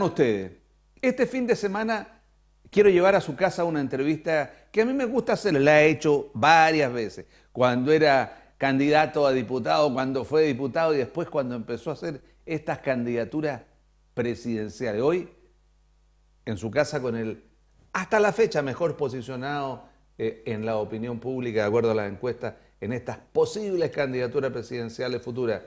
ustedes? Este fin de semana quiero llevar a su casa una entrevista que a mí me gusta hacer, la he hecho varias veces, cuando era candidato a diputado, cuando fue diputado y después cuando empezó a hacer estas candidaturas presidenciales. Hoy, en su casa con el, hasta la fecha, mejor posicionado eh, en la opinión pública, de acuerdo a las encuestas, en estas posibles candidaturas presidenciales futuras,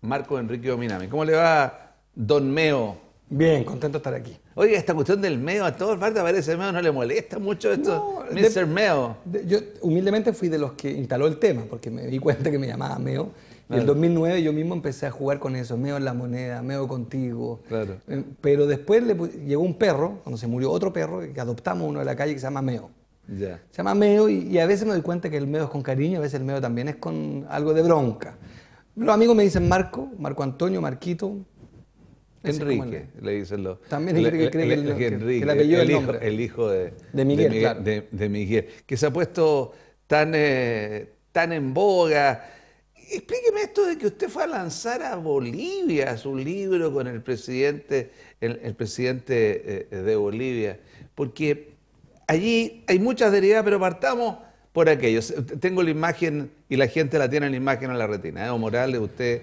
Marco Enrique Dominami. ¿Cómo le va, don Meo? Bien, contento de estar aquí. Oye, esta cuestión del MEO, a todos partes aparece MEO, ¿no le molesta mucho esto? No, Mr. MEO. yo humildemente fui de los que instaló el tema, porque me di cuenta que me llamaba MEO. Y en el 2009 yo mismo empecé a jugar con eso, MEO en la moneda, MEO contigo. Claro. Eh, pero después le, llegó un perro, cuando se murió otro perro, que adoptamos uno de la calle que se llama MEO. Se llama MEO y, a veces me doy cuenta que el MEO es con cariño, a veces el MEO también es con algo de bronca. Los amigos me dicen Marco, Marco Antonio, Marquito, Enrique, le dicen los. También Enrique cree que, el, hijo, el hijo de, Miguel, que se ha puesto tan, eh, tan en boga. Explíqueme esto de que usted fue a lanzar a Bolivia su libro con el presidente, el, presidente eh, de Bolivia, porque allí hay muchas derivadas, pero partamos por aquello. Tengo la imagen y la gente la tiene en la imagen en la retina. Evo ¿eh? Morales, usted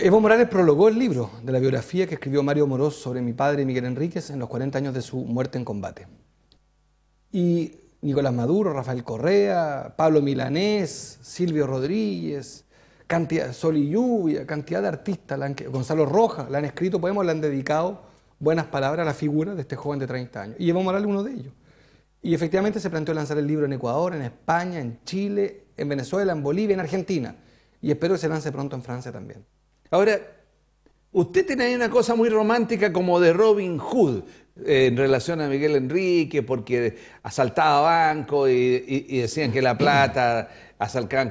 Evo Morales prologó el libro de la biografía que escribió Mario Moros sobre mi padre Miguel Enríquez en los 40 años de su muerte en combate. Y Nicolás Maduro, Rafael Correa, Pablo Milanés, Silvio Rodríguez, cantidad, Sol y Lluvia, cantidad de artistas, Gonzalo Rojas, la han escrito poemas, le han dedicado buenas palabras a la figura de este joven de 30 años. Y Evo Morales uno de ellos. Y efectivamente se planteó lanzar el libro en Ecuador, en España, en Chile, en Venezuela, en Bolivia, en Argentina. Y espero que se lance pronto en Francia también. Ahora, usted tiene ahí una cosa muy romántica como de Robin Hood eh, en relación a Miguel Enrique, porque asaltaba banco y, decían que la plata asaltaban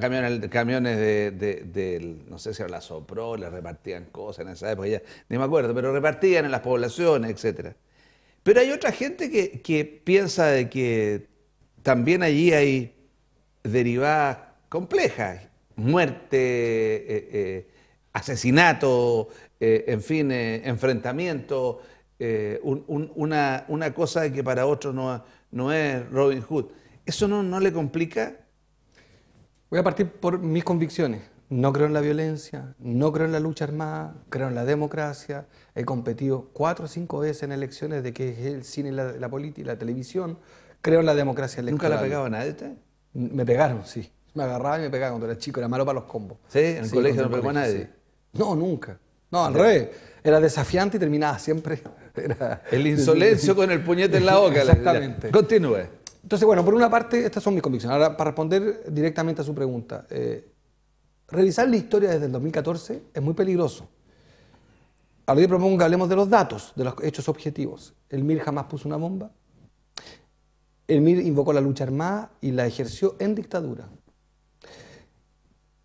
camiones, de, no sé si era la Sopro, le repartían cosas en esa época, ni me acuerdo, pero repartían en las poblaciones, etcétera. Pero hay otra gente que, piensa de que también allí hay derivadas complejas, muerte, eh, eh, asesinato, eh, en fin, eh, enfrentamiento, eh, una, cosa que para otros no, no es Robin Hood. ¿Eso no, le complica? Voy a partir por mis convicciones. No creo en la violencia, no creo en la lucha armada, creo en la democracia. He competido cuatro o cinco veces en elecciones de que es el cine, la, la política, la televisión. Creo en la democracia electoral. ¿Nunca la pegaba a usted? Me pegaron, sí. Me agarraban y me pegaban cuando era chico, era malo para los combos. ¿Sí? En el colegio no pegó a nadie. No, nunca. No, al revés. Era desafiante y terminaba siempre. Era... El insolencio con el puñete en la boca. Exactamente. Continúe. Entonces, bueno, por una parte, estas son mis convicciones. Ahora, para responder directamente a su pregunta, eh, revisar la historia desde el 2014 es muy peligroso. Ahora yo propongo que hablemos de los datos, de los hechos objetivos. El MIR jamás puso una bomba. El MIR invocó la lucha armada y la ejerció en dictadura.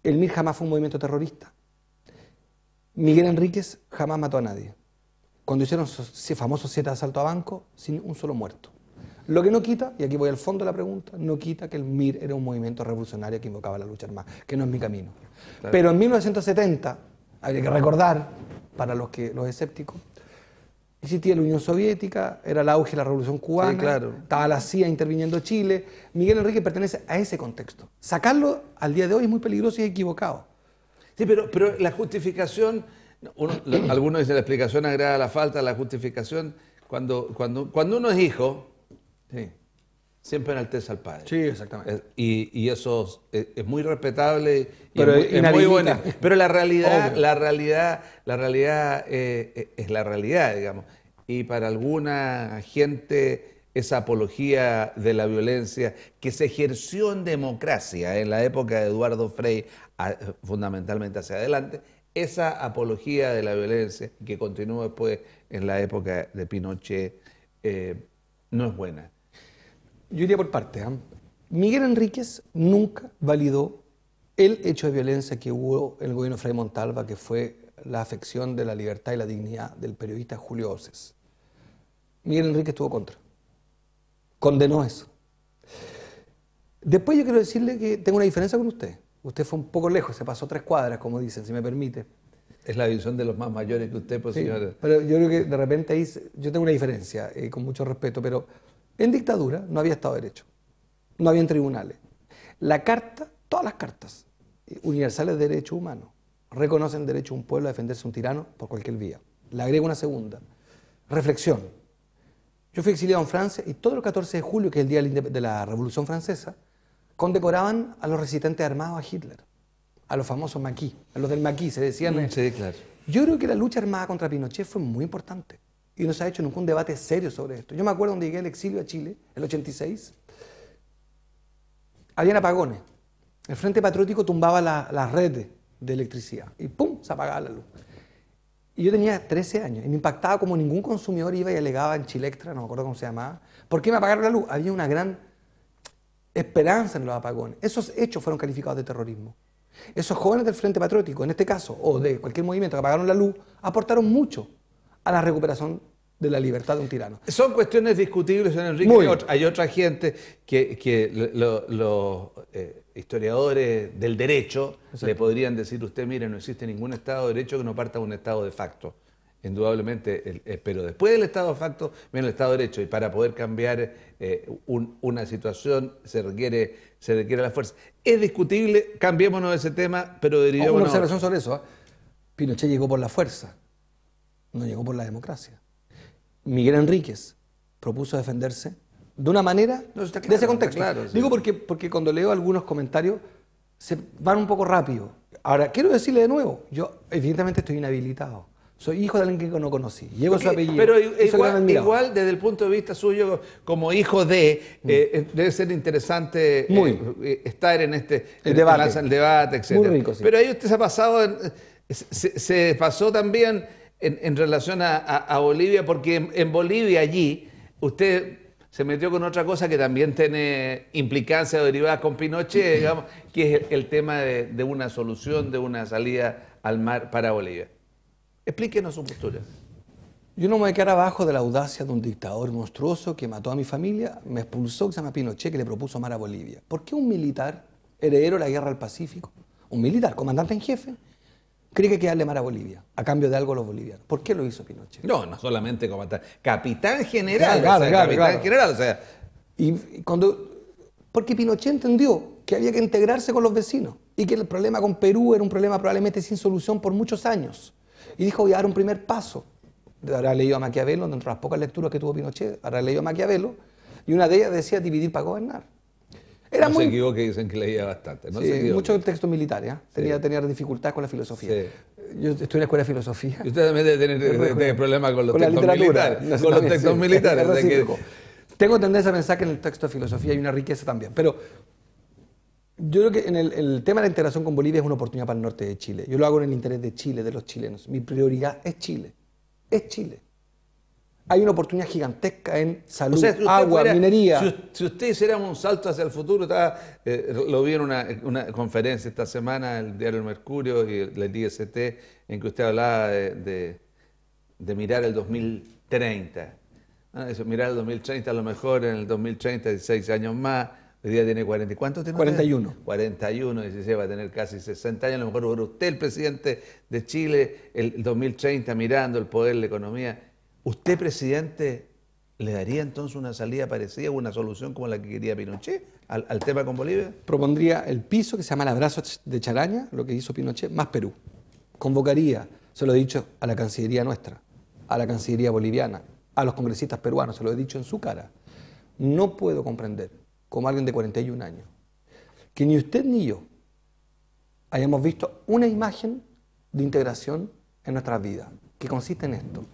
El MIR jamás fue un movimiento terrorista. Miguel Enríquez jamás mató a nadie. Cuando hicieron ese famoso siete asalto a banco, sin un solo muerto. Lo que no quita, y aquí voy al fondo de la pregunta, no quita que el MIR era un movimiento revolucionario que invocaba la lucha armada, que no es mi camino. Pero en 1970, hay que recordar, para los, que, los escépticos, existía la Unión Soviética, era el auge de la Revolución Cubana, estaba la CIA interviniendo Chile. Miguel Enríquez pertenece a ese contexto. Sacarlo al día de hoy es muy peligroso y equivocado. Sí, pero, pero la justificación, algunos dicen la explicación agrada la falta, la justificación, cuando, cuando, cuando uno es hijo, sí, siempre enaltece al padre. Sí, exactamente. y, eso es, muy respetable y es, muy bueno. Pero la realidad, la realidad, la eh, realidad es la realidad, digamos. Y para alguna gente esa apología de la violencia que se ejerció en democracia en la época de Eduardo Frey fundamentalmente hacia adelante, esa apología de la violencia que continúa después en la época de Pinochet eh, no es buena. Yo iría por parte. ¿ah? Miguel Enríquez nunca validó el hecho de violencia que hubo en el gobierno de Fray Montalva, que fue la afección de la libertad y la dignidad del periodista Julio Oces. Miguel Enríquez estuvo contra. Condenó eso. Después yo quiero decirle que tengo una diferencia con usted. Usted fue un poco lejos, se pasó tres cuadras, como dicen, si me permite. Es la visión de los más mayores que usted, pues, sí, Pero yo creo que de repente ahí, yo tengo una diferencia, eh, con mucho respeto, pero en dictadura no había Estado de Derecho, no había tribunales. La carta, todas las cartas eh, universales de derecho humano, reconocen el derecho de un pueblo a defenderse un tirano por cualquier vía. Le agrego una segunda. Reflexión. Yo fui exiliado en Francia y todo el 14 de julio, que es el día de la Revolución Francesa, condecoraban a los resistentes armados a Hitler, a los famosos maquis, a los del maquis, se decían. Mm, eh. Sí, claro. Yo creo que la lucha armada contra Pinochet fue muy importante y no se ha hecho nunca un debate serio sobre esto. Yo me acuerdo cuando llegué al exilio a Chile, en el 86, habían apagones. El Frente Patriótico tumbaba las la redes de electricidad y ¡pum! se apagaba la luz. Y yo tenía 13 años y me impactaba como ningún consumidor iba y alegaba en Chilextra, no me acuerdo cómo se llamaba, ¿por qué me apagaron la luz? Había una gran esperanza en los apagones. Esos hechos fueron calificados de terrorismo. Esos jóvenes del Frente Patriótico, en este caso, o de cualquier movimiento que apagaron la luz, aportaron mucho a la recuperación de la libertad de un tirano. Son cuestiones discutibles, señor Enrique. Hay otra gente que, los eh, historiadores del derecho le podrían decir, usted, mire, no existe ningún Estado de Derecho que no parta de un Estado de facto indudablemente, eh, pero después del Estado de facto viene el Estado de Derecho y para poder cambiar eh, una situación se requiere, la fuerza. Es discutible, cambiémonos de ese tema, pero diría Una razón sobre eso. ¿eh? Pinochet llegó por la fuerza, no llegó por la democracia. Miguel Enríquez propuso defenderse de una manera de ese contexto. Digo porque, porque cuando leo algunos comentarios se van un poco rápido. Ahora, quiero decirle de nuevo, yo evidentemente estoy inhabilitado soy hijo de alguien que no conocí. Llevo su apellido. Pero igual, desde el punto de vista suyo, como hijo de, eh, mm. eh, debe ser interesante eh, estar en este, este debate, el debate etc. Pero ahí usted se ha pasado, se, pasó también en, relación a, Bolivia, porque en, Bolivia allí usted se metió con otra cosa que también tiene implicancia o derivada con Pinochet, digamos, que es el, tema de, una solución, de una salida al mar para Bolivia. Explíquenos su postura. Yo no me voy a quedar abajo de la audacia de un dictador monstruoso que mató a mi familia, me expulsó, que se llama Pinochet, que le propuso amar a Bolivia. ¿Por qué un militar, heredero de la guerra al Pacífico, un militar, comandante en jefe, cree que hay que darle mar a Bolivia, a cambio de algo a los bolivianos? ¿Por qué lo hizo Pinochet? No, no solamente comandante, capitán general. capitán general, o sea. cuando, porque Pinochet entendió que había que integrarse con los vecinos y que el problema con Perú era un problema probablemente sin solución por muchos años y dijo, voy a dar un primer paso. Habrá leído a Maquiavelo, dentro de las pocas lecturas que tuvo Pinochet, habrá leído a Maquiavelo, y una de ellas decía dividir para gobernar. Era no muy... se equivoque, dicen que leía bastante. No sí, mucho texto militar, ¿eh? tenía, dificultad con la filosofía. Yo estoy en la escuela de filosofía. usted también debe tener, problemas con los textos militares. con los textos militares. Tengo tendencia a pensar que en el texto de filosofía hay una riqueza también. Pero yo creo que en el, tema de la integración con Bolivia es una oportunidad para el norte de Chile. Yo lo hago en el interés de Chile, de los chilenos. Mi prioridad es Chile. Es Chile. Hay una oportunidad gigantesca en salud, agua, minería. Si, si usted hiciera un salto hacia el futuro, estaba, eh, lo vi en una, conferencia esta semana, el diario El Mercurio y el, el en que usted hablaba de, mirar el 2030. Ah, eso, mirar el 2030, a lo mejor en el 2030, 16 años más Hoy día tiene 40. ¿Cuántos tiene 41. 41, 41, se va a tener casi 60 años. A lo mejor usted el presidente de Chile el 2030 mirando el poder, la economía. ¿Usted, presidente, le daría entonces una salida parecida una solución como la que quería Pinochet al, al, tema con Bolivia? Propondría el piso que se llama el abrazo de Charaña, lo que hizo Pinochet, más Perú. Convocaría, se lo he dicho, a la Cancillería nuestra, a la Cancillería boliviana, a los congresistas peruanos, se lo he dicho en su cara. No puedo comprender como alguien de 41 años, que ni usted ni yo hayamos visto una imagen de integración en nuestras vidas, que consiste en esto.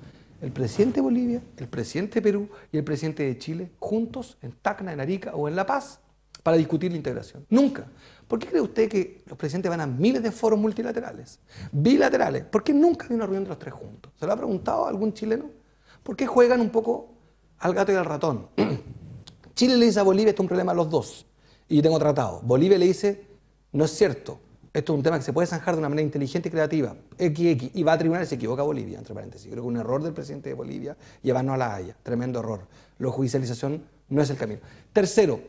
El presidente de Bolivia, el presidente de Perú y el presidente de Chile juntos en Tacna, en Arica o en La Paz para discutir la integración. Nunca. ¿Por qué cree usted que los presidentes van a miles de foros multilaterales, bilaterales? ¿Por qué nunca hay una reunión de los tres juntos? ¿Se lo ha preguntado algún chileno? ¿Por qué juegan un poco al gato y al ratón? Chile le dice a Bolivia, esto es un problema de los dos, y yo tengo tratado. Bolivia le dice, no es cierto, esto es un tema que se puede zanjar de una manera inteligente y creativa, XX, y va a tribunal y se equivoca Bolivia, entre paréntesis. creo que un error del presidente de Bolivia llevarnos a la Haya, tremendo error. La judicialización no es el camino. Tercero,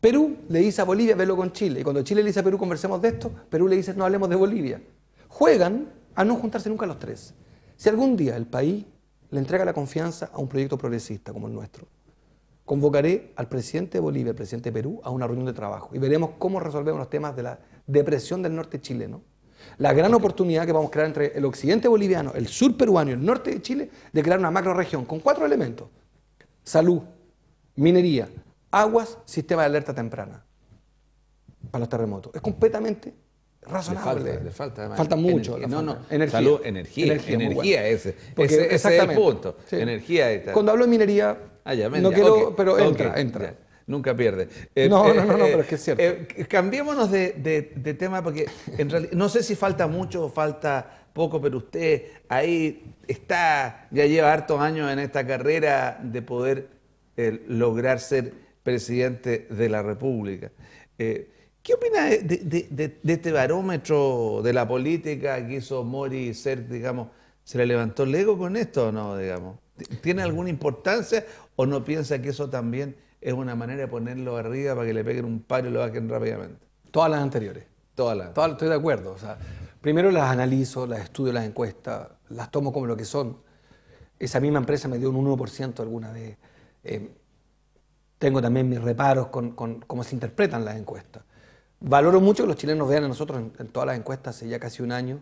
Perú le dice a Bolivia, verlo con Chile, y cuando Chile le dice a Perú, conversemos de esto, Perú le dice, no hablemos de Bolivia. Juegan a no juntarse nunca los tres. Si algún día el país le entrega la confianza a un proyecto progresista como el nuestro, convocaré al presidente de Bolivia, al presidente de Perú, a una reunión de trabajo y veremos cómo resolvemos los temas de la depresión del norte chileno. La gran oportunidad que vamos a crear entre el occidente boliviano, el sur peruano y el norte de Chile de crear una macroregión con cuatro elementos. Salud, minería, aguas, sistema de alerta temprana para los terremotos. Es completamente razonable. Le falta, le falta, mucho. no, no, energía. Salud, energía. Energía, ese, ese, es el punto. Energía. Cuando hablo de minería, Ah, no quiero, pero entra, entra. nunca pierde. Eh, eh, no, no, no, eh, pero es que es cierto. cambiémonos de, tema porque en realidad no sé si falta mucho o falta poco, pero usted ahí está, ya lleva hartos años en esta carrera de poder lograr ser presidente de la República. ¿Qué opina de, de, este barómetro de la política que hizo Mori ser, digamos, ¿Se le levantó el ego con esto o no, digamos? ¿Tiene alguna importancia o no piensa que eso también es una manera de ponerlo arriba para que le peguen un palo y lo bajen rápidamente? Todas las anteriores. Todas las. estoy de acuerdo. sea, primero las analizo, las estudio, las encuestas, las tomo como lo que son. Esa misma empresa me dio un 1% alguna vez. Em, tengo también mis reparos con, cómo se interpretan las encuestas. Valoro mucho que los chilenos vean a nosotros en todas las encuestas hace ya casi un año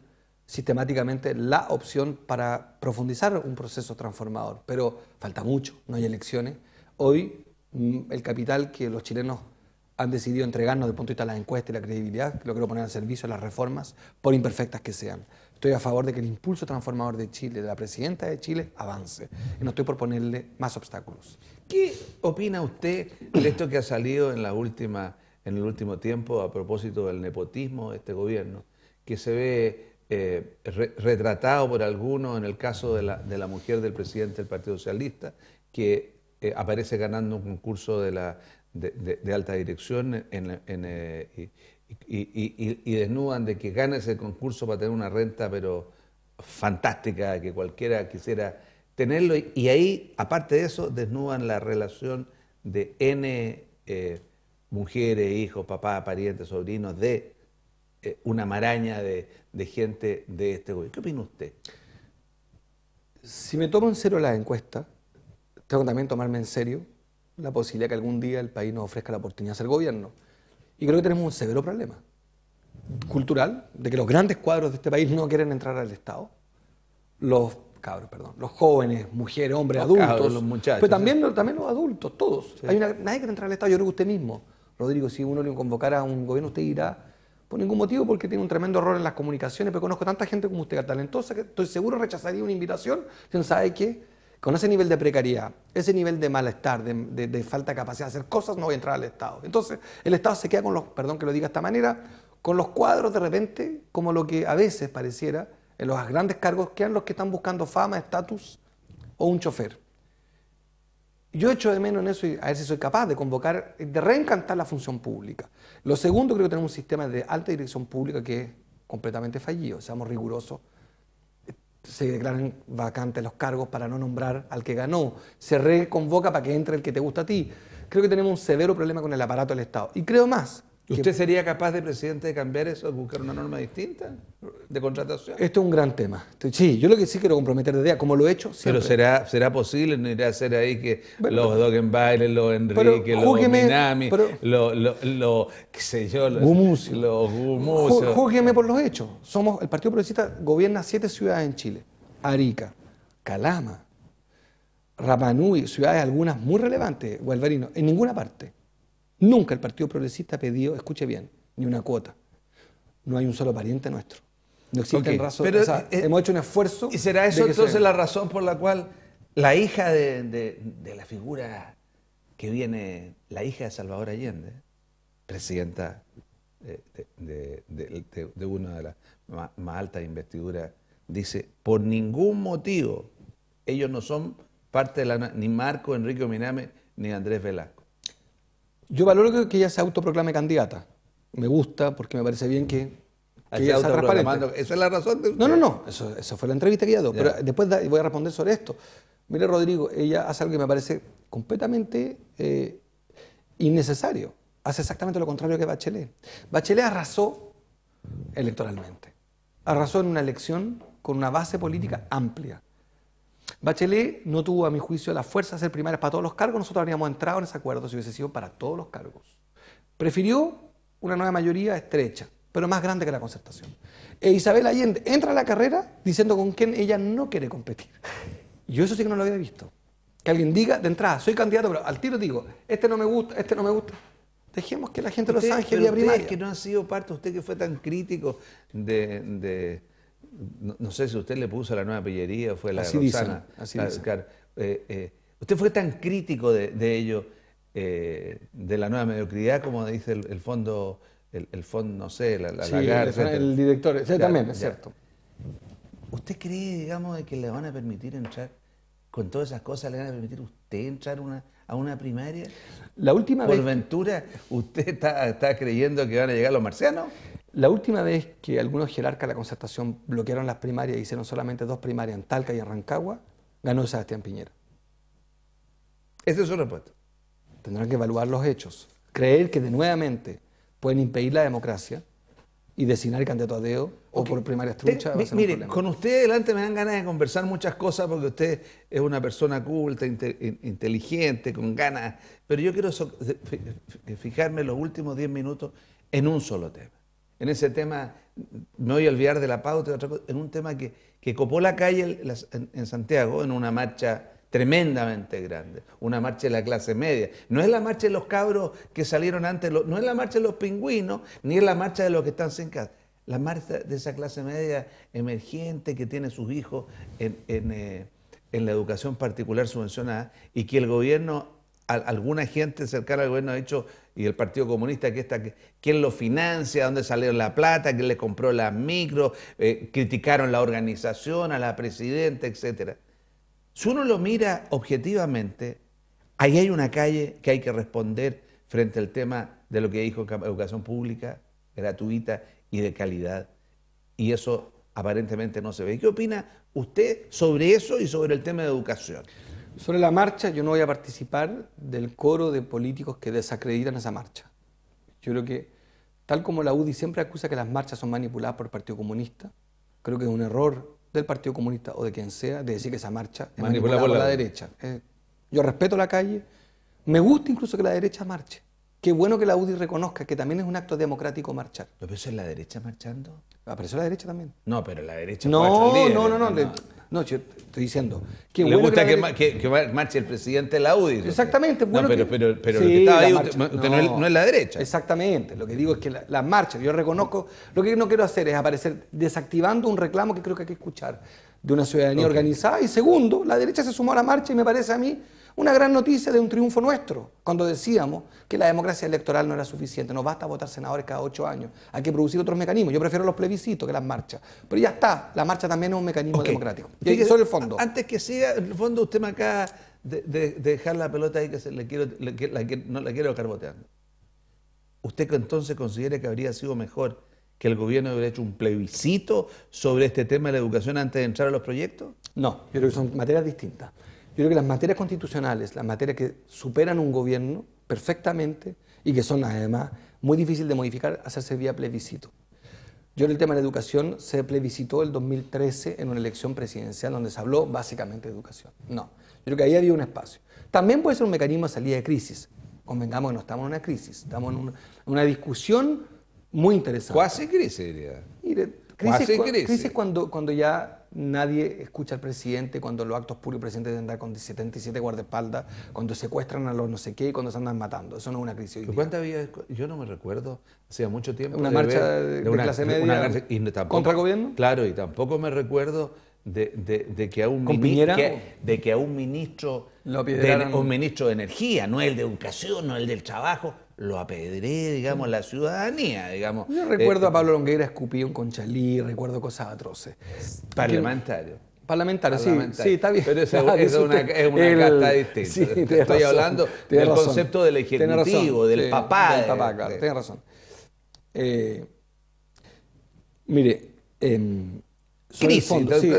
sistemáticamente la opción para profundizar un proceso transformador, pero falta mucho, no hay elecciones. Hoy mm, el capital que los chilenos han decidido entregarnos de punto de vista de las encuestas y la credibilidad, lo quiero poner al servicio de las reformas, por imperfectas que sean. Estoy a favor de que el impulso transformador de Chile, de la presidenta de Chile, avance. Y no estoy por ponerle más obstáculos. ¿Qué opina usted de esto que ha salido en, la última, en el último tiempo a propósito del nepotismo de este gobierno? Que se ve eh, retratado por algunos en el caso de la, mujer del presidente del Partido Socialista, que eh, aparece ganando un concurso de, la, de, alta dirección eh, y, desnudan de que gana ese concurso para tener una renta, pero fantástica, que cualquiera quisiera tenerlo. Y, ahí, aparte de eso, desnudan la relación de N mujeres, hijos, papás, parientes, sobrinos de eh, una maraña de, gente de este gobierno. ¿Qué opina usted? Si me tomo en serio la encuesta, tengo también tomarme en serio la posibilidad que algún día el país nos ofrezca la oportunidad de hacer gobierno. Y creo que tenemos un severo problema cultural, de que los grandes cuadros de este país no quieren entrar al Estado. Los cabros, perdón, los jóvenes, mujeres, hombres, adultos, los muchachos. Pero también, también los adultos, todos. Hay nadie quiere entrar al Estado, yo creo que usted mismo, Rodrigo, si uno le convocara a un gobierno, usted irá por ningún motivo porque tiene un tremendo error en las comunicaciones, pero conozco tanta gente como usted, talentosa, que estoy seguro rechazaría una invitación si no sabe que con ese nivel de precariedad, ese nivel de malestar, de, falta de capacidad de hacer cosas, no voy a entrar al Estado. Entonces, el Estado se queda con los, perdón que lo diga de esta manera, con los cuadros de repente, como lo que a veces pareciera, en los grandes cargos quedan los que están buscando fama, estatus o un chofer. Yo echo de menos en eso y a ver si soy capaz de convocar, de reencantar la función pública. Lo segundo, creo que tenemos un sistema de alta dirección pública que es completamente fallido, seamos rigurosos. Se declaran vacantes los cargos para no nombrar al que ganó. Se reconvoca para que entre el que te gusta a ti. Creo que tenemos un severo problema con el aparato del Estado. Y creo más, usted sería capaz de presidente de cambiar eso, buscar una norma distinta de contratación? Esto es un gran tema. Sí, yo lo que sí quiero comprometer de día, como lo he hecho siempre. Pero será, será posible, no irá a ser ahí que los Dogenbailer, los Enrique, los Minami, los, lo, qué sé yo, los Los Júgueme por los hechos. Somos, el Partido Progresista gobierna siete ciudades en Chile. Arica, Calama, Ramanui, ciudades algunas muy relevantes, Gualvarino, en ninguna parte Nunca el Partido Progresista ha pedido, escuche bien, ni una cuota. No hay un solo pariente nuestro. No existe el razón. Pero, eh, hemos hecho un esfuerzo. ¿Y será eso entonces la razón por la cual la hija de, la figura que viene, la hija de Salvador Allende, presidenta eh, de, una de las más, altas investiduras, dice: por ningún motivo ellos no son parte de la. ni Marco Enrique Miname ni Andrés Vela. Yo valoro que ella se autoproclame candidata. Me gusta porque me parece bien que, ah, ella se transparente. ¿Esa es la razón No, no, no. Eso, fue la entrevista que ella dio. Pero después voy a responder sobre esto. Mire, Rodrigo, ella hace algo que me parece completamente eh, innecesario. Hace exactamente lo contrario que Bachelet. Bachelet arrasó electoralmente. Arrasó en una elección con una base política amplia. Bachelet no tuvo, a mi juicio, las fuerzas de ser primarias para todos los cargos. Nosotros habríamos entrado en ese acuerdo si hubiese sido para todos los cargos. Prefirió una nueva mayoría estrecha, pero más grande que la concertación. E Isabel Allende entra a la carrera diciendo con quién ella no quiere competir. Yo eso sí que no lo había visto. Que alguien diga de entrada, soy candidato, pero al tiro digo, este no me gusta, este no me gusta. Dejemos que la gente Los Ángeles. Ángeles vía primaria. que no ha sido parte, usted que fue tan crítico de no, sé si usted le puso la nueva pillería, o fue la Rosana. así eh, eh, usted fue tan crítico de, ello, eh, de la nueva mediocridad, como dice el, fondo, el, fondo, no sé, la, la, sí, el, director, exactamente, es cierto. ¿Usted cree, digamos, de que le van a permitir entrar, con todas esas cosas, le van a permitir usted entrar una, a una primaria? La última Por ventura, ¿usted está, está creyendo que van a llegar los marcianos? La última vez que algunos jerarcas de la concertación bloquearon las primarias y hicieron solamente dos primarias en Talca y Arrancagua, ganó Sebastián Piñera. Esa es su respuesta. Tendrán que evaluar los hechos, creer que de nuevamente pueden impedir la democracia y designar el candidato a Deo o por primarias problema. Mire, con usted adelante me dan ganas de conversar muchas cosas porque usted es una persona culta, inteligente, con ganas, pero yo quiero fijarme los últimos 10 minutos en un solo tema en ese tema, no voy a olvidar de la pauta, en un tema que, copó la calle en, Santiago, en una marcha tremendamente grande, una marcha de la clase media. No es la marcha de los cabros que salieron antes, no es la marcha de los pingüinos, ni es la marcha de los que están sin casa. La marcha de esa clase media emergente que tiene sus hijos en, en eh, la educación particular subvencionada y que el gobierno alguna gente cercana al gobierno ha dicho, y el Partido Comunista, que está quién lo financia, dónde salió la plata, quién le compró la micro, eh, criticaron la organización, a la presidenta, etc. Si uno lo mira objetivamente, ahí hay una calle que hay que responder frente al tema de lo que dijo educación pública, gratuita y de calidad. Y eso aparentemente no se ve. ¿Qué opina usted sobre eso y sobre el tema de educación? Sobre la marcha, yo no voy a participar del coro de políticos que desacreditan esa marcha. Yo creo que, tal como la UDI siempre acusa que las marchas son manipuladas por el Partido Comunista, creo que es un error del Partido Comunista o de quien sea de decir que esa marcha es manipulada, por la, derecha. Eh, yo respeto la calle, me gusta incluso que la derecha marche. Qué bueno que la UDI reconozca que también es un acto democrático marchar. ¿Pero eso es la derecha marchando? Apareció ah, la derecha también. No, pero la derecha. No, no, no, no. no. No, yo estoy diciendo. Que Le gusta que, marche el presidente de la UDI. Exactamente. no, pero, lo que estaba ahí, no, es, la derecha. Exactamente. Lo que digo es que las la marcha, yo reconozco, lo que no quiero hacer es aparecer desactivando un reclamo que creo que hay que escuchar de una ciudadanía organizada. Y segundo, la derecha se sumó a la marcha y me parece a mí una gran noticia de un triunfo nuestro, cuando decíamos que la democracia electoral no era suficiente, no basta votar senadores cada ocho años, hay que producir otros mecanismos. Yo prefiero los plebiscitos que las marchas. Pero ya está, la marcha también es un mecanismo democrático. Y eso eh, es el fondo. Antes que siga, el fondo usted me acaba de, dejar la pelota ahí que le quiero, la, no la quiero carboteando. ¿Usted entonces considera que habría sido mejor que el gobierno hubiera hecho un plebiscito sobre este tema de la educación antes de entrar a los proyectos? No, yo que son materias distintas. Yo creo que las materias constitucionales, las materias que superan un gobierno perfectamente y que son además muy difíciles de modificar, hacerse vía plebiscito. Yo en el tema de la educación se plebiscitó el 2013 en una elección presidencial donde se habló básicamente de educación. No, yo creo que ahí había un espacio. También puede ser un mecanismo de salida de crisis. Convengamos que no estamos en una crisis, estamos en una, discusión muy interesante. Cuasi crisis, diría. Mire, crisis, cu crisis. crisis cuando, cuando ya nadie escucha al presidente cuando los actos puros del presidente anda con 77 guardaespaldas, cuando secuestran a los no sé qué y cuando se andan matando. Eso no es una crisis. ¿Cuántas había? Yo no me recuerdo, hacía mucho tiempo. ¿Una marcha de, clase media contra gobierno? Claro, y tampoco me recuerdo de, que a de que a ministro, un ministro de energía, no el de educación, no el del trabajo, lo apedré, digamos, mm. la ciudadanía, digamos. Yo recuerdo a eh, Pablo Longueira escupido un conchalí, recuerdo cosas atroces. Parlamentario. Parlamentario, sí, está bien. Pero es, una, es una distinta. Sí, Estoy hablando del concepto del ejecutivo, del papá. Del papá, claro, razón. Eh, mire, em, crisis.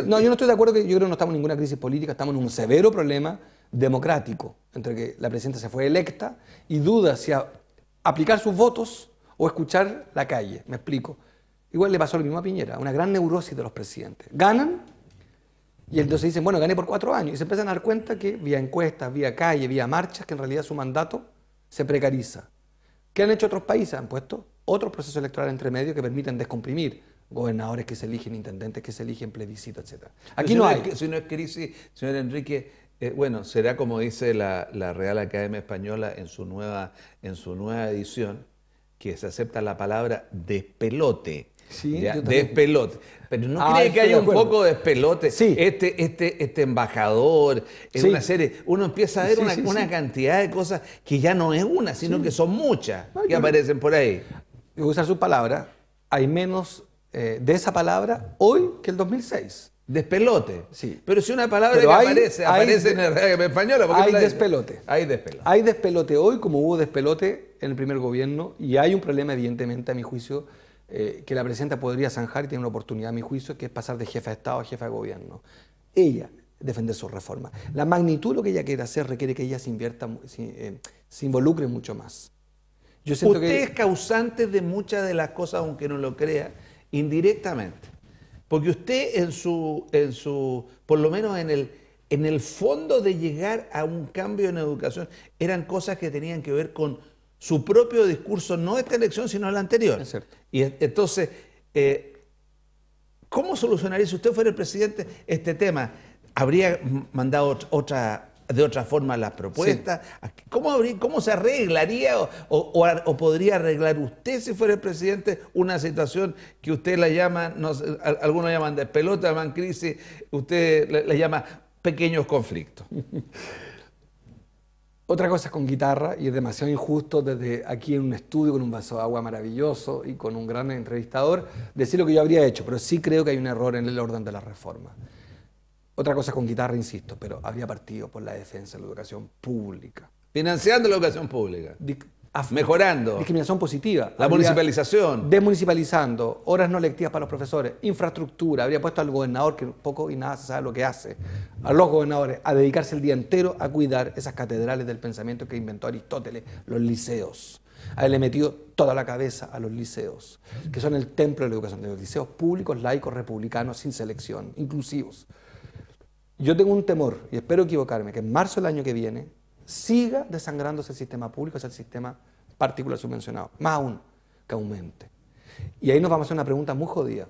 No, yo no estoy de acuerdo que yo creo que no estamos en ninguna crisis política, estamos en un severo problema democrático, entre que la presidenta se fue electa y duda si ha aplicar sus votos o escuchar la calle. Me explico. Igual le pasó lo mismo a Piñera, una gran neurosis de los presidentes. Ganan y entonces dicen, bueno, gané por cuatro años. Y se empiezan a dar cuenta que vía encuestas, vía calle, vía marchas, que en realidad su mandato se precariza. ¿Qué han hecho otros países? Han puesto otros procesos electorales entre medio que permiten descomprimir gobernadores que se eligen, intendentes que se eligen, plebiscitos, etc. Aquí no hay. si no es crisis, señor Enrique, eh, bueno, será como dice la, Real Academia Española en su, nueva, en su nueva edición, que se acepta la palabra despelote. Sí, despelote. Pero no ah, cree que haya un poco de despelote. Este, este, este embajador, en una serie. Uno empieza a ver una, cantidad de cosas que ya no es una, sino que son muchas que aparecen por ahí. Usa usar su palabra. Hay menos eh, de esa palabra hoy que el 2006. Despelote. Sí. Pero si una palabra que aparece, en, el, en español. Hay despelote. Hay despelote. Hay despelote hoy, como hubo despelote en el primer gobierno, y hay un problema, evidentemente, a mi juicio, eh, que la presidenta podría zanjar y tiene una oportunidad, a mi juicio, que es pasar de jefa de Estado a jefa de gobierno. Ella defender su reforma. La magnitud de lo que ella quiere hacer requiere que ella se invierta, eh, se, involucre mucho más. Yo Usted es causante de muchas de las cosas, aunque no lo crea, indirectamente. Porque usted en su, en su por lo menos en el, en el fondo de llegar a un cambio en educación, eran cosas que tenían que ver con su propio discurso, no esta elección, sino la anterior. Y entonces, eh, ¿cómo solucionaría si usted fuera el presidente este tema? ¿Habría mandado otra, de otra forma las propuestas. ¿Cómo, se arreglaría o, podría arreglar usted si fuera el presidente una situación que usted la llama, no sé, algunos llaman despelota, llaman crisis, usted la llama pequeños conflictos? Otra cosa es con guitarra y es demasiado injusto desde aquí en un estudio con un vaso de agua maravilloso y con un gran entrevistador decir lo que yo habría hecho, pero sí creo que hay un error en el orden de la reforma. Otra cosa con guitarra, insisto, pero había partido por la defensa de la educación pública. Financiando la educación pública. Mejorando. Discriminación positiva. La municipalización. Desmunicipalizando, horas no lectivas para los profesores, infraestructura. Habría puesto al gobernador, que poco y nada se sabe lo que hace, a los gobernadores, a dedicarse el día entero a cuidar esas catedrales del pensamiento que inventó Aristóteles, los liceos. A metido le toda la cabeza a los liceos, que son el templo de la educación, de los liceos públicos, laicos, republicanos, sin selección, inclusivos yo tengo un temor, y espero equivocarme, que en marzo del año que viene siga desangrándose el sistema público, o sea, el sistema particular subvencionado, más aún que aumente. Y ahí nos vamos a hacer una pregunta muy jodida.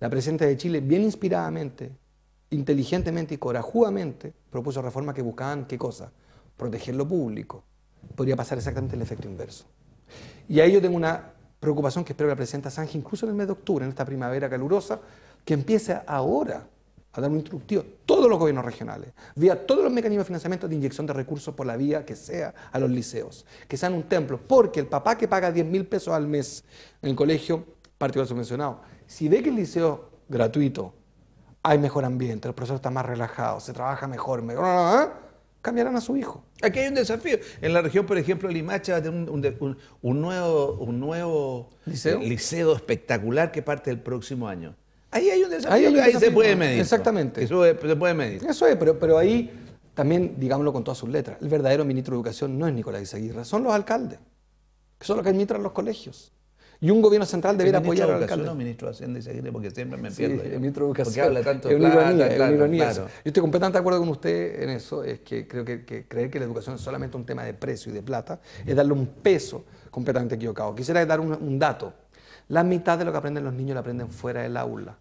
La presidenta de Chile, bien inspiradamente, inteligentemente y corajudamente, propuso reformas que buscaban, ¿qué cosa? Proteger lo público. Podría pasar exactamente el efecto inverso. Y ahí yo tengo una preocupación que espero que la presidenta Sánchez, incluso en el mes de octubre, en esta primavera calurosa, que empiece ahora a dar un instructivo, todos los gobiernos regionales, vía todos los mecanismos de financiamiento de inyección de recursos por la vía que sea a los liceos, que sean un templo, porque el papá que paga 10 mil pesos al mes en el colegio particular subvencionado, si ve que el liceo gratuito hay mejor ambiente, el profesor está más relajado, se trabaja mejor, mejor ¿Ah? cambiarán a su hijo. Aquí hay un desafío. En la región, por ejemplo, Limacha va a tener un, nuevo, un ¿Liceo? Eh, liceo espectacular que parte el próximo año. Ahí hay un ahí, se puede medir. Exactamente. Eso se puede medir. Eso es, pero, pero ahí también, digámoslo con todas sus letras, el verdadero ministro de Educación no es Nicolás Izaguirre, son los alcaldes, que son los que administran los colegios. Y un gobierno central debería apoyar al alcalde. No, ministro de Hacienda de porque siempre me pierdo. el ministro de Educación. Porque habla tanto de plata, ironía, es una ironía. Yo estoy completamente de acuerdo con usted en eso. Es que creo que, creer que la educación es solamente un tema de precio y de plata es darle un peso completamente equivocado. Quisiera dar un, un dato. La mitad de lo que aprenden los niños lo aprenden fuera del aula.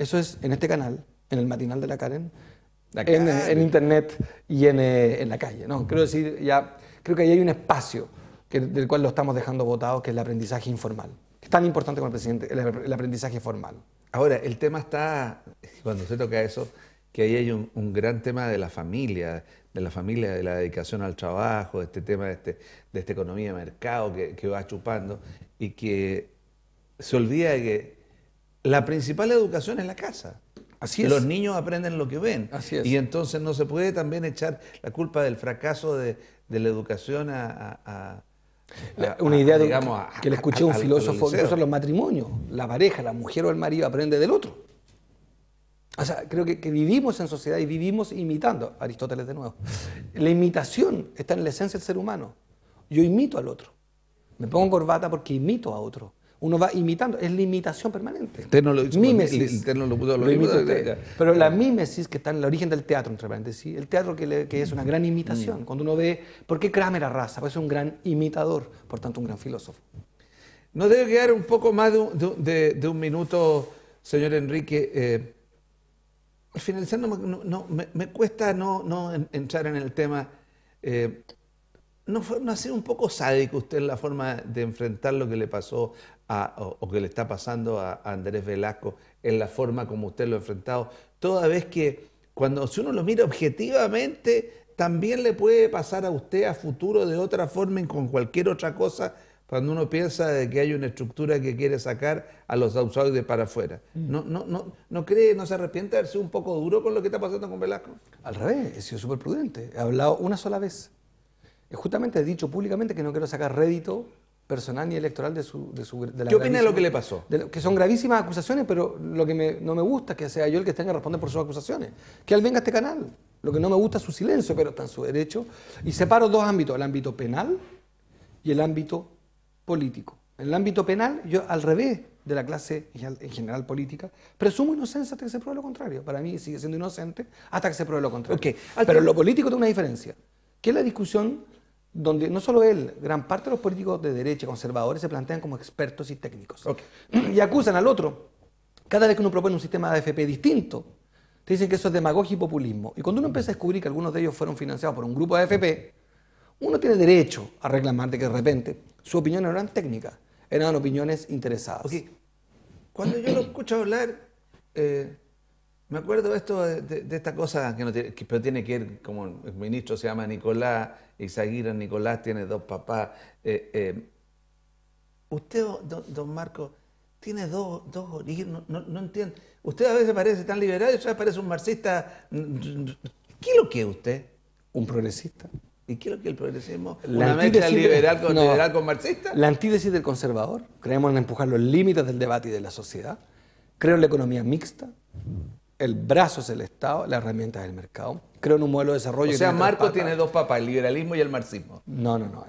Eso es en este canal, en el matinal de la Karen, En, eh, internet y eh, en, la calle. No, creo decir, ya, creo que ahí hay un espacio del cual lo estamos dejando votado, que es el aprendizaje informal. Es tan importante como el presidente, el, aprendizaje formal. Ahora, el tema está, cuando se toca eso, que ahí hay un, gran tema de la familia, de la familia, de la dedicación al trabajo, de este tema de, este, de esta economía de mercado que, que va chupando y que se olvida de que la principal educación es la casa. Así Los niños aprenden lo que ven. Y entonces no se puede también echar la culpa del fracaso de, la educación a... una idea que le escuché a un filósofo, es los matrimonios, la pareja, la mujer o el marido aprende del otro. O sea, creo que, que, vivimos en sociedad y vivimos imitando, Aristóteles de nuevo. La imitación está en la esencia del ser humano. Yo imito al otro. Me pongo corbata porque imito a otro uno va imitando, es la imitación permanente. Pero la ah. mímesis que está en el origen del teatro, entre paréntesis, el teatro que, es una gran imitación. Mm. Cuando uno ve, ¿por qué Kramer arrasa? Pues es un gran imitador, por tanto un gran filósofo. Nos debe quedar un poco más de un, minuto, señor Enrique. Eh, finalizando, no, me, cuesta no, entrar en el tema. Eh, ¿No, fue, ¿No, ha sido un poco sádico usted la forma de enfrentar lo que le pasó o, que le está pasando a, Andrés Velasco en la forma como usted lo ha enfrentado, toda vez que cuando si uno lo mira objetivamente, también le puede pasar a usted a futuro de otra forma y con cualquier otra cosa cuando uno piensa que hay una estructura que quiere sacar a los de para afuera. Mm. ¿No, no, no, no cree, no se arrepiente de sido un poco duro con lo que está pasando con Velasco? Al revés, he sido súper prudente. He hablado una sola vez. Justamente he dicho públicamente que no quiero sacar rédito personal ni electoral de su... De ¿Qué opina de lo que le pasó? que son gravísimas acusaciones, pero lo que no me gusta es que sea yo el que tenga que responder por sus acusaciones. Que él venga a este canal. Lo que no me gusta es su silencio, pero está en su derecho. Y separo dos ámbitos, el ámbito penal y el ámbito político. En el ámbito penal, yo al revés de la clase en general política, presumo inocencia hasta que se pruebe lo contrario. Para mí sigue siendo inocente hasta que se pruebe lo contrario. Pero en lo político tengo una diferencia, que es la discusión donde no solo él, gran parte de los políticos de derecha, conservadores, se plantean como expertos y técnicos. Y acusan al otro. Cada vez que uno propone un sistema de AFP distinto, te dicen que eso es demagogia y populismo. Y cuando uno mm. empieza a descubrir que algunos de ellos fueron financiados por un grupo de AFP, uno tiene derecho a reclamar de que de repente sus opiniones no eran técnicas, eran opiniones interesadas. Cuando yo lo escucho hablar, eh, me acuerdo de, esta cosa que, tiene, que, pero tiene que ir como el ministro se llama Nicolás, Isaguirre Nicolás tiene dos papás. Eh, eh, usted, don, don, Marco, tiene dos, dos no, entiendo. Usted a veces parece tan liberal y a veces parece un marxista. ¿Qué es lo que es usted? Un progresista. ¿Y qué es lo que el progresismo? ¿Una mezcla liberal con, liberal con marxista? La antítesis del conservador. Creemos en empujar los límites del debate y de la sociedad. Creo en la economía mixta el brazo es el Estado, la herramienta es el mercado. Creo en un modelo de desarrollo. O sea, Marco tiene dos papas, el liberalismo y el marxismo. No, no, no.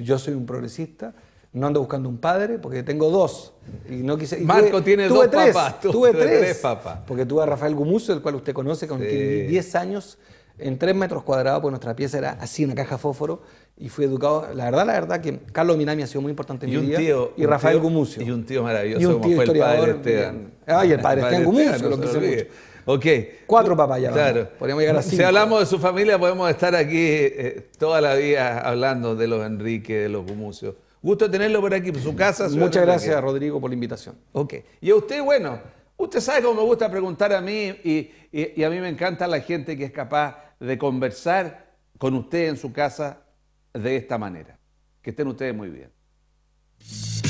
Yo soy un progresista. No ando buscando un padre porque tengo dos. Y no quise, Marco tiene dos papas. Tú, tuve, tres. papas. Porque tuve a Rafael Gumuso, el cual usted conoce, con 10 años en 3 metros cuadrados, pues nuestra pieza era así, una caja fósforo, y fui educado, la verdad, la verdad que Carlos Minami ha sido muy importante en y mi vida, y Rafael Gumucio. Y un tío maravilloso como fue el padre Esteban. Ay, el padre, Esteban Gumucio, lo se Ok. Cuatro papayas Claro. llegar a Si hablamos de su familia, podemos estar aquí eh, toda la vida hablando de los Enrique, de los Gumucio Gusto tenerlo por aquí, por su casa. Muchas gracias, Rodrigo, por la invitación. Ok. Y a usted, bueno, usted sabe cómo me gusta preguntar a mí y a mí me encanta la gente que es capaz de conversar con usted en su casa de esta manera. Que estén ustedes muy bien.